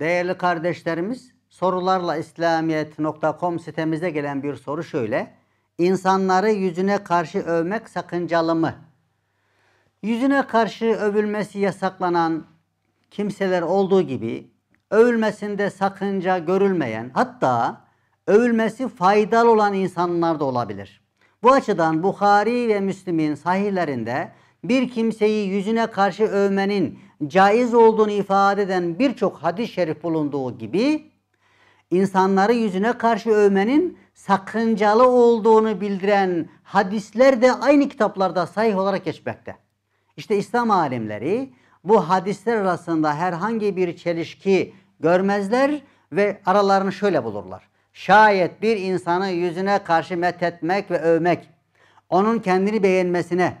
Değerli kardeşlerimiz sorularla İslamiyet.com sitemize gelen bir soru şöyle. İnsanları yüzüne karşı övmek sakıncalı mı? Yüzüne karşı övülmesi yasaklanan kimseler olduğu gibi övülmesinde sakınca görülmeyen hatta övülmesi faydalı olan insanlar da olabilir. Bu açıdan Bukhari ve Müslim'in sahihlerinde bir kimseyi yüzüne karşı övmenin caiz olduğunu ifade eden birçok hadis-i şerif bulunduğu gibi insanları yüzüne karşı övmenin sakıncalı olduğunu bildiren hadisler de aynı kitaplarda sahih olarak geçmekte. İşte İslam alimleri bu hadisler arasında herhangi bir çelişki görmezler ve aralarını şöyle bulurlar. Şayet bir insanı yüzüne karşı methetmek ve övmek, onun kendini beğenmesine,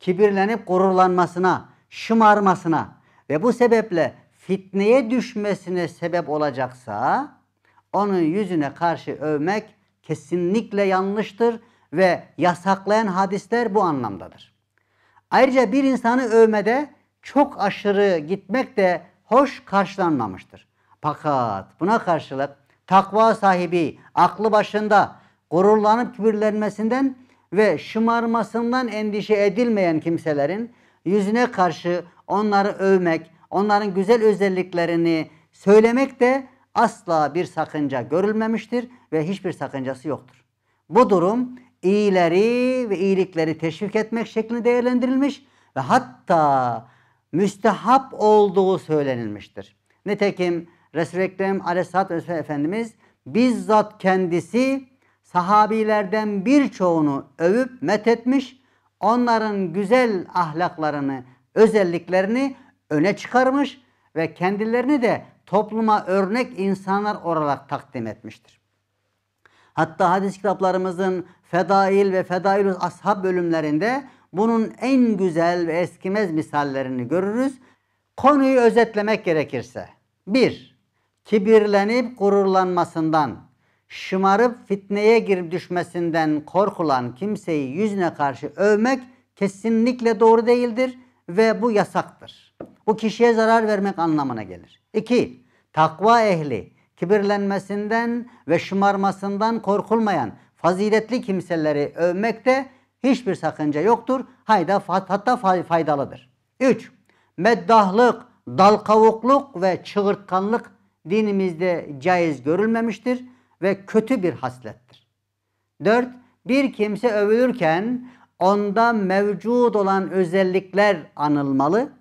kibirlenip gururlanmasına, şımarmasına, ve bu sebeple fitneye düşmesine sebep olacaksa onun yüzüne karşı övmek kesinlikle yanlıştır ve yasaklayan hadisler bu anlamdadır. Ayrıca bir insanı övmede çok aşırı gitmek de hoş karşılanmamıştır. Fakat buna karşılık takva sahibi aklı başında gururlanıp kibirlenmesinden ve şımarmasından endişe edilmeyen kimselerin yüzüne karşı onları övmek, onların güzel özelliklerini söylemek de asla bir sakınca görülmemiştir ve hiçbir sakıncası yoktur. Bu durum iyileri ve iyilikleri teşvik etmek şeklinde değerlendirilmiş ve hatta müstehap olduğu söylenilmiştir. Nitekim Resul-i Ekrem Aleyhisselatü Efendimiz bizzat kendisi sahabilerden birçoğunu övüp methetmiş, onların güzel ahlaklarını, özelliklerini öne çıkarmış ve kendilerini de topluma örnek insanlar olarak takdim etmiştir. Hatta hadis kitaplarımızın Fedail ve Fedailü Ashab bölümlerinde bunun en güzel ve eskimez misallerini görürüz. Konuyu özetlemek gerekirse. 1. Kibirlenip gururlanmasından, şımarıp fitneye girip düşmesinden korkulan kimseyi yüzüne karşı övmek kesinlikle doğru değildir ve bu yasaktır. Bu kişiye zarar vermek anlamına gelir. 2. Takva ehli kibirlenmesinden ve şımarmasından korkulmayan faziletli kimseleri övmekte hiçbir sakınca yoktur. Hayda hatta faydalıdır. 3. Meddahlık, dalkavukluk ve çığırtkanlık dinimizde caiz görülmemiştir ve kötü bir haslettir. 4. Bir kimse övülürken onda mevcut olan özellikler anılmalı.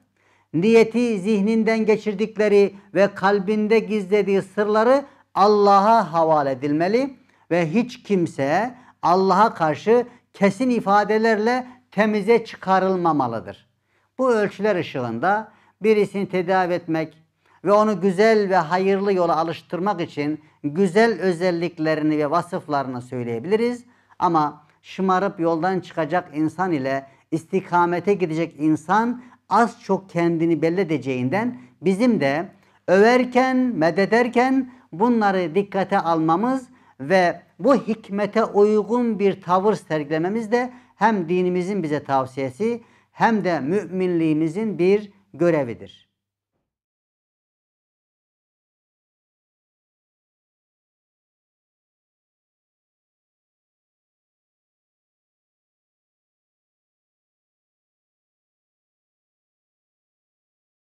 Niyeti zihninden geçirdikleri ve kalbinde gizlediği sırları Allah'a havale edilmeli ve hiç kimse Allah'a karşı kesin ifadelerle temize çıkarılmamalıdır. Bu ölçüler ışığında birisini tedavi etmek ve onu güzel ve hayırlı yola alıştırmak için güzel özelliklerini ve vasıflarını söyleyebiliriz. Ama şımarıp yoldan çıkacak insan ile istikamete gidecek insan az çok kendini belli edeceğinden bizim de överken, medederken bunları dikkate almamız ve bu hikmete uygun bir tavır sergilememiz de hem dinimizin bize tavsiyesi hem de müminliğimizin bir görevidir.